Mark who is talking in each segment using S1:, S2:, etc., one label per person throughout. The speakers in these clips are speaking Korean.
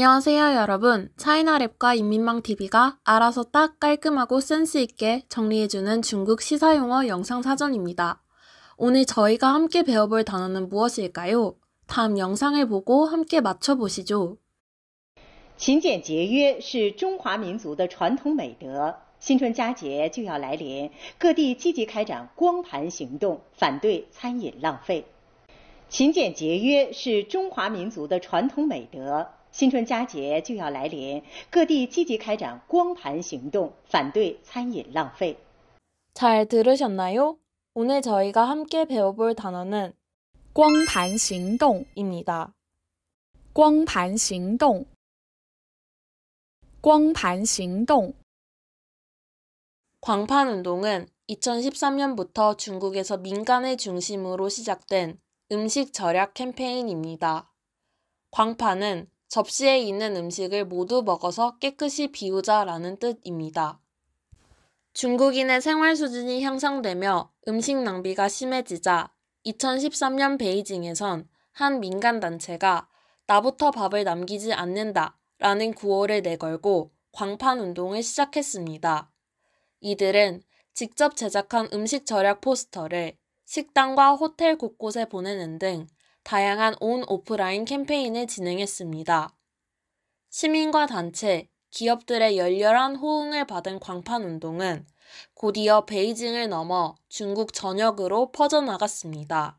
S1: 안녕하세요 여러분. 차이나랩과 인민망TV가 알아서 딱 깔끔하고 센스있게 정리해주는 중국 시사용어 영상 사전입니다. 오늘 저희가 함께 배워볼 단어는 무엇일까요? 다음 영상을 보고 함께
S2: 맞춰보시죠. 勤俭节约是中华民族的传统美德， 新春佳节就要来临，各地积极开展光盘行动，反对餐饮浪费。잘
S1: 들으셨나요? 오늘 저희가 함께 배워볼 단어는 光盘行动입니다. 光盘行动.光盘行动. 광판 운동은 2013년부터 중국에서 민간을 중심으로 시작된 음식 절약 캠페인입니다. 광판은 접시에 있는 음식을 모두 먹어서 깨끗이 비우자라는 뜻입니다. 중국인의 생활 수준이 향상되며 음식 낭비가 심해지자 2013년 베이징에선 한 민간단체가 나부터 밥을 남기지 않는다 라는 구호를 내걸고 광판 운동을 시작했습니다. 이들은 직접 제작한 음식 절약 포스터를 식당과 호텔 곳곳에 보내는 등 다양한 온 오프라인 캠페인을 진행했습니다. 시민과 단체, 기업들의 열렬한 호응을 받은 광판 운동은 곧이어 베이징을 넘어 중국 전역으로 퍼져나갔습니다.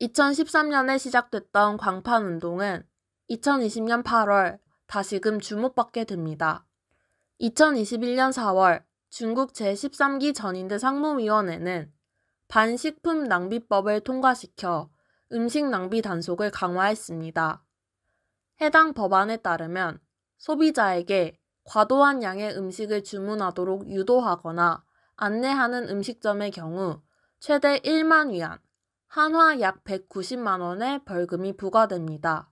S1: 2013년에 시작됐던 광판 운동은 2020년 8월 다시금 주목받게 됩니다. 2021년 4월 중국 제13기 전인대 상무위원회는 반식품 낭비법을 통과시켜 음식 낭비 단속을 강화했습니다. 해당 법안에 따르면 소비자에게 과도한 양의 음식을 주문하도록 유도하거나 안내하는 음식점의 경우 최대 1만 위안, 한화 약 190만 원의 벌금이 부과됩니다.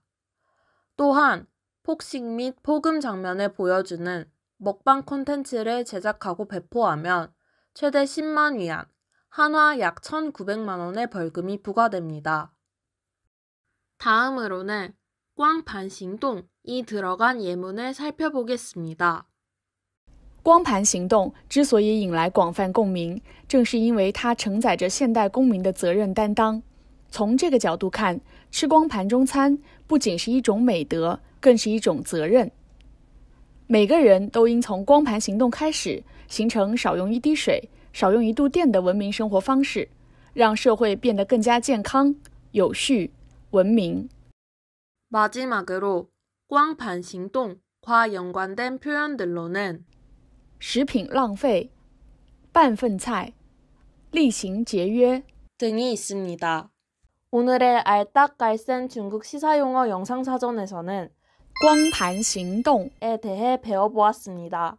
S1: 또한 폭식 및 폭음 장면을 보여주는 먹방 콘텐츠를 제작하고 배포하면 최대 10만 위안, 한화 약 1,900만 원의 벌금이 부과됩니다. 다음으로는꽝동이들어간예문을살펴보겠습니다
S2: 光盘行动之所以引来广泛共鸣，正是因为它承载着现代公民的责任担当。从这个角度看，吃光盘中餐不仅是一种美德，更是一种责任。每个人都应从光盘行动开始，形成少用一滴水、少用一度电的文明生活方式，让社会变得更加健康、有序。文明.
S1: 마지막으로 광판 행동과 연관된 표현들로는 食品浪费,半份菜,例行节约 등이 있습니다. 오늘의 알딱갈센 중국 시사용어 영상사전에서는 광판 행동에 대해 배워보았습니다.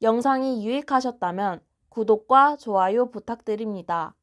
S1: 영상이 유익하셨다면 구독과 좋아요 부탁드립니다.